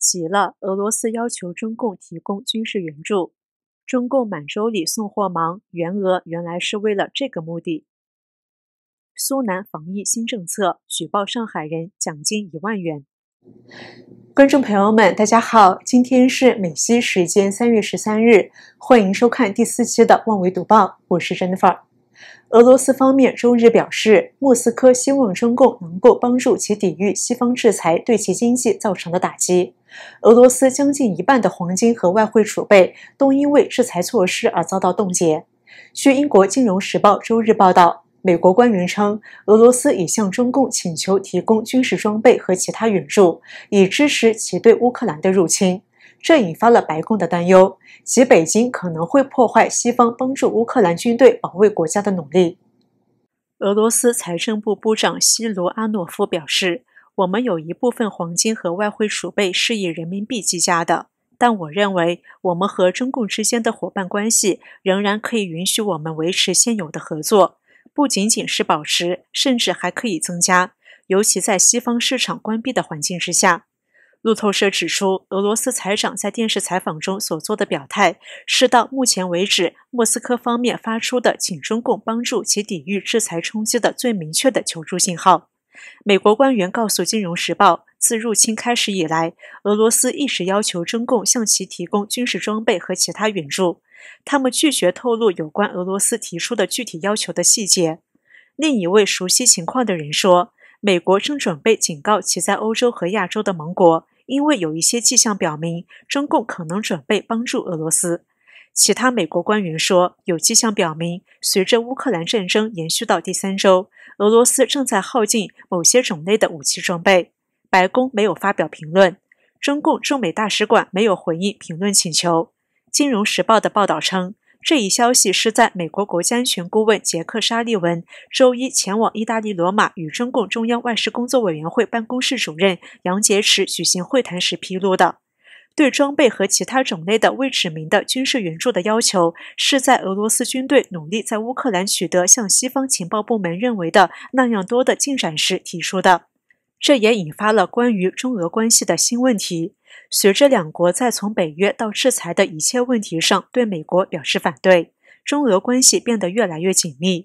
急了！俄罗斯要求中共提供军事援助，中共满洲里送货忙，援俄原来是为了这个目的。苏南防疫新政策，举报上海人奖金一万元。观众朋友们，大家好，今天是美西时间三月十三日，欢迎收看第四期的《万维读报》，我是 Jennifer。俄罗斯方面周日表示，莫斯科希望中共能够帮助其抵御西方制裁对其经济造成的打击。俄罗斯将近一半的黄金和外汇储备都因为制裁措施而遭到冻结。据英国《金融时报》周日报道。美国官员称，俄罗斯已向中共请求提供军事装备和其他援助，以支持其对乌克兰的入侵。这引发了白宫的担忧，即北京可能会破坏西方帮助乌克兰军队保卫国家的努力。俄罗斯财政部部长西罗阿诺夫表示：“我们有一部分黄金和外汇储备是以人民币计价的，但我认为，我们和中共之间的伙伴关系仍然可以允许我们维持现有的合作。”不仅仅是保持，甚至还可以增加，尤其在西方市场关闭的环境之下。路透社指出，俄罗斯财长在电视采访中所做的表态，是到目前为止莫斯科方面发出的请中共帮助其抵御制裁冲击的最明确的求助信号。美国官员告诉《金融时报》，自入侵开始以来，俄罗斯一直要求中共向其提供军事装备和其他援助。他们拒绝透露有关俄罗斯提出的具体要求的细节。另一位熟悉情况的人说，美国正准备警告其在欧洲和亚洲的盟国，因为有一些迹象表明中共可能准备帮助俄罗斯。其他美国官员说，有迹象表明，随着乌克兰战争延续到第三周，俄罗斯正在耗尽某些种类的武器装备。白宫没有发表评论。中共驻美大使馆没有回应评论请求。《金融时报》的报道称，这一消息是在美国国家安全顾问杰克·沙利文周一前往意大利罗马与中共中央外事工作委员会办公室主任杨洁篪举行会谈时披露的。对装备和其他种类的未指明的军事援助的要求，是在俄罗斯军队努力在乌克兰取得像西方情报部门认为的那样多的进展时提出的。这也引发了关于中俄关系的新问题。随着两国在从北约到制裁的一切问题上对美国表示反对，中俄关系变得越来越紧密。《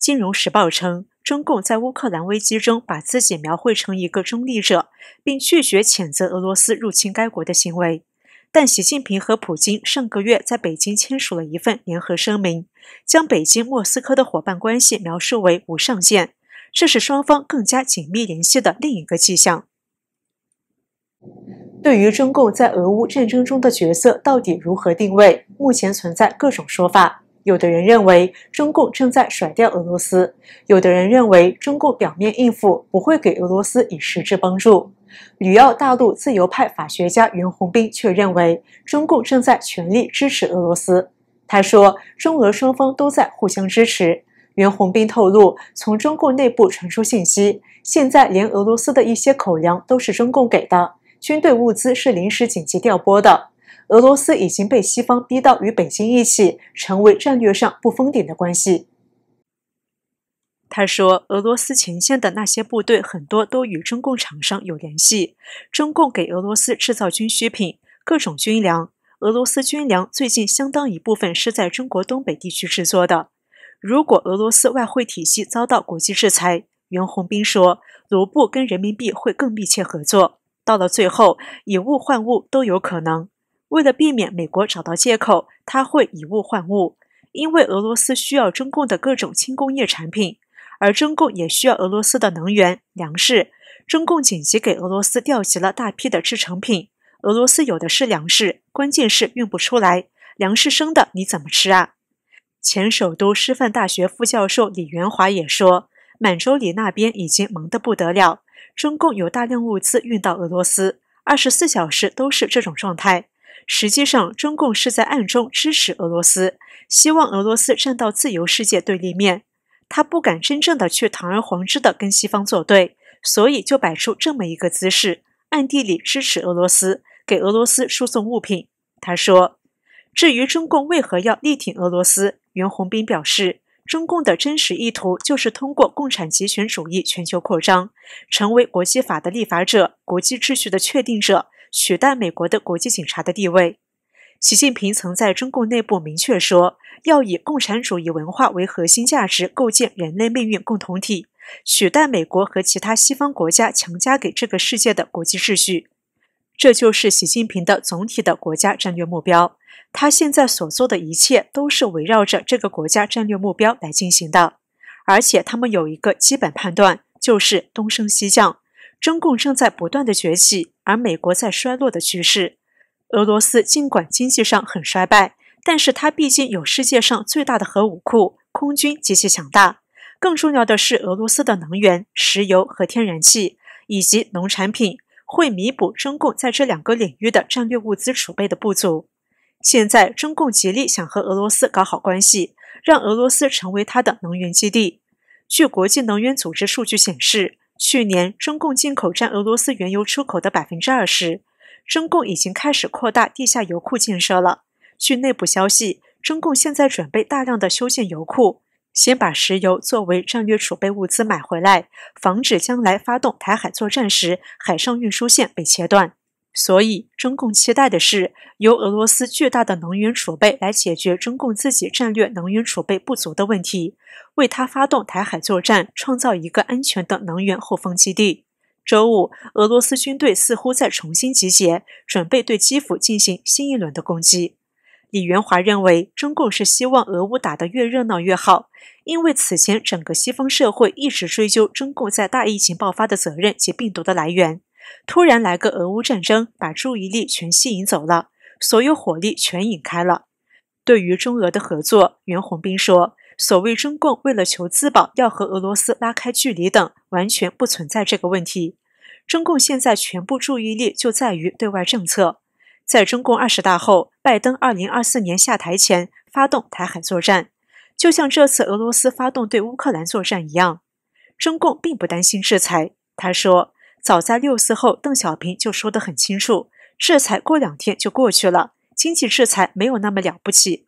金融时报》称，中共在乌克兰危机中把自己描绘成一个中立者，并拒绝谴责俄罗斯入侵该国的行为。但习近平和普京上个月在北京签署了一份联合声明，将北京莫斯科的伙伴关系描述为无上限。这是双方更加紧密联系的另一个迹象。对于中共在俄乌战争中的角色到底如何定位，目前存在各种说法。有的人认为中共正在甩掉俄罗斯，有的人认为中共表面应付，不会给俄罗斯以实质帮助。旅澳大陆自由派法学家袁宏斌却认为，中共正在全力支持俄罗斯。他说：“中俄双方都在互相支持。”袁宏斌透露，从中共内部传出信息，现在连俄罗斯的一些口粮都是中共给的，军队物资是临时紧急调拨的。俄罗斯已经被西方逼到与北京一起成为战略上不封顶的关系。他说，俄罗斯前线的那些部队很多都与中共厂商有联系，中共给俄罗斯制造军需品、各种军粮，俄罗斯军粮最近相当一部分是在中国东北地区制作的。如果俄罗斯外汇体系遭到国际制裁，袁宏斌说，卢布跟人民币会更密切合作。到了最后，以物换物都有可能。为了避免美国找到借口，他会以物换物，因为俄罗斯需要中共的各种轻工业产品，而中共也需要俄罗斯的能源、粮食。中共紧急给俄罗斯调集了大批的制成品。俄罗斯有的是粮食，关键是运不出来。粮食生的你怎么吃啊？前首都师范大学副教授李元华也说，满洲里那边已经忙得不得了，中共有大量物资运到俄罗斯，二十四小时都是这种状态。实际上，中共是在暗中支持俄罗斯，希望俄罗斯站到自由世界对立面。他不敢真正的去堂而皇之的跟西方作对，所以就摆出这么一个姿势，暗地里支持俄罗斯，给俄罗斯输送物品。他说，至于中共为何要力挺俄罗斯？袁宏斌表示，中共的真实意图就是通过共产集权主义全球扩张，成为国际法的立法者、国际秩序的确定者，取代美国的国际警察的地位。习近平曾在中共内部明确说，要以共产主义文化为核心价值，构建人类命运共同体，取代美国和其他西方国家强加给这个世界的国际秩序。这就是习近平的总体的国家战略目标。他现在所做的一切都是围绕着这个国家战略目标来进行的，而且他们有一个基本判断，就是东升西降，中共正在不断的崛起，而美国在衰落的趋势。俄罗斯尽管经济上很衰败，但是它毕竟有世界上最大的核武库，空军极其强大。更重要的是，俄罗斯的能源、石油和天然气，以及农产品，会弥补中共在这两个领域的战略物资储备的不足。现在，中共极力想和俄罗斯搞好关系，让俄罗斯成为它的能源基地。据国际能源组织数据显示，去年中共进口占俄罗斯原油出口的百分之二十。中共已经开始扩大地下油库建设了。据内部消息，中共现在准备大量的修建油库，先把石油作为战略储备物资买回来，防止将来发动台海作战时海上运输线被切断。所以，中共期待的是由俄罗斯巨大的能源储备来解决中共自己战略能源储备不足的问题，为他发动台海作战创造一个安全的能源后方基地。周五，俄罗斯军队似乎在重新集结，准备对基辅进行新一轮的攻击。李元华认为，中共是希望俄乌打得越热闹越好，因为此前整个西方社会一直追究中共在大疫情爆发的责任及病毒的来源。突然来个俄乌战争，把注意力全吸引走了，所有火力全引开了。对于中俄的合作，袁宏斌说：“所谓中共为了求自保，要和俄罗斯拉开距离等，完全不存在这个问题。中共现在全部注意力就在于对外政策。在中共二十大后，拜登二零二四年下台前发动台海作战，就像这次俄罗斯发动对乌克兰作战一样，中共并不担心制裁。”他说。早在六四后，邓小平就说得很清楚，制裁过两天就过去了，经济制裁没有那么了不起。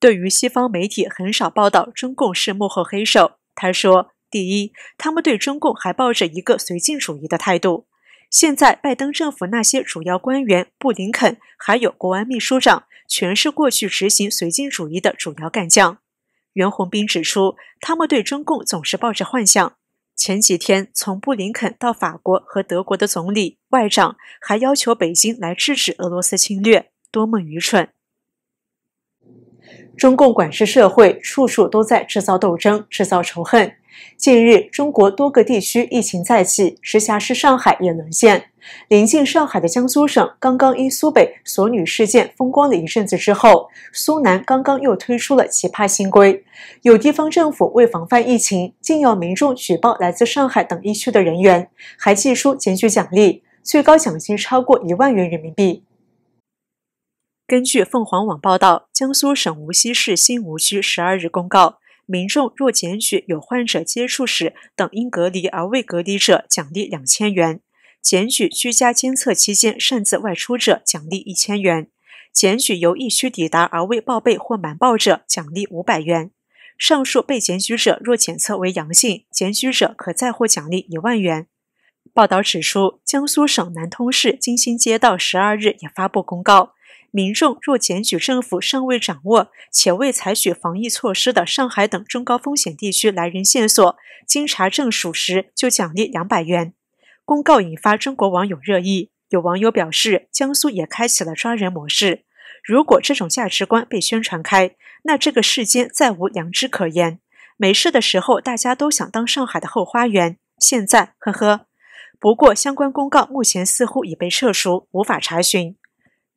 对于西方媒体很少报道中共是幕后黑手，他说：第一，他们对中共还抱着一个绥靖主义的态度。现在拜登政府那些主要官员布林肯，还有国安秘书长，全是过去执行绥靖主义的主要干将。袁宏斌指出，他们对中共总是抱着幻想。前几天，从布林肯到法国和德国的总理、外长还要求北京来制止俄罗斯侵略，多么愚蠢！中共管制社会，处处都在制造斗争、制造仇恨。近日，中国多个地区疫情再起，直辖市上海也沦陷。临近上海的江苏省，刚刚因苏北索女事件风光了一阵子之后，苏南刚刚又推出了奇葩新规：有地方政府为防范疫情，竟要民众举报来自上海等疫区的人员，还寄出检举奖励，最高奖金超过一万元人民币。根据凤凰网报道，江苏省无锡市新吴区十二日公告，民众若检举有患者接触史等因隔离而未隔离者，奖励两千元。检举居家监测期间擅自外出者，奖励一千元；检举由疫区抵达而未报备或瞒报者，奖励五百元。上述被检举者若检测为阳性，检举者可再获奖励一万元。报道指出，江苏省南通市金星街道十二日也发布公告，民众若检举政府尚未掌握且未采取防疫措施的上海等中高风险地区来人线索，经查证属实就奖励两百元。公告引发中国网友热议，有网友表示，江苏也开启了抓人模式。如果这种价值观被宣传开，那这个世间再无良知可言。没事的时候大家都想当上海的后花园，现在呵呵。不过，相关公告目前似乎已被撤除，无法查询。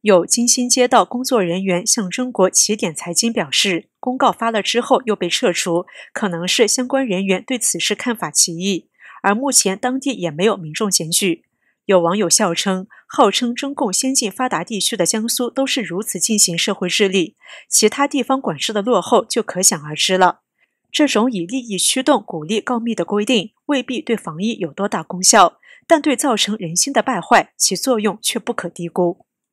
有金星街道工作人员向中国起点财经表示，公告发了之后又被撤除，可能是相关人员对此事看法奇异。而目前当地也没有民众检举，有网友笑称：“号称中共先进发达地区的江苏都是如此进行社会治理，其他地方管事的落后就可想而知了。”这种以利益驱动鼓励告密的规定，未必对防疫有多大功效，但对造成人心的败坏，其作用却不可低估。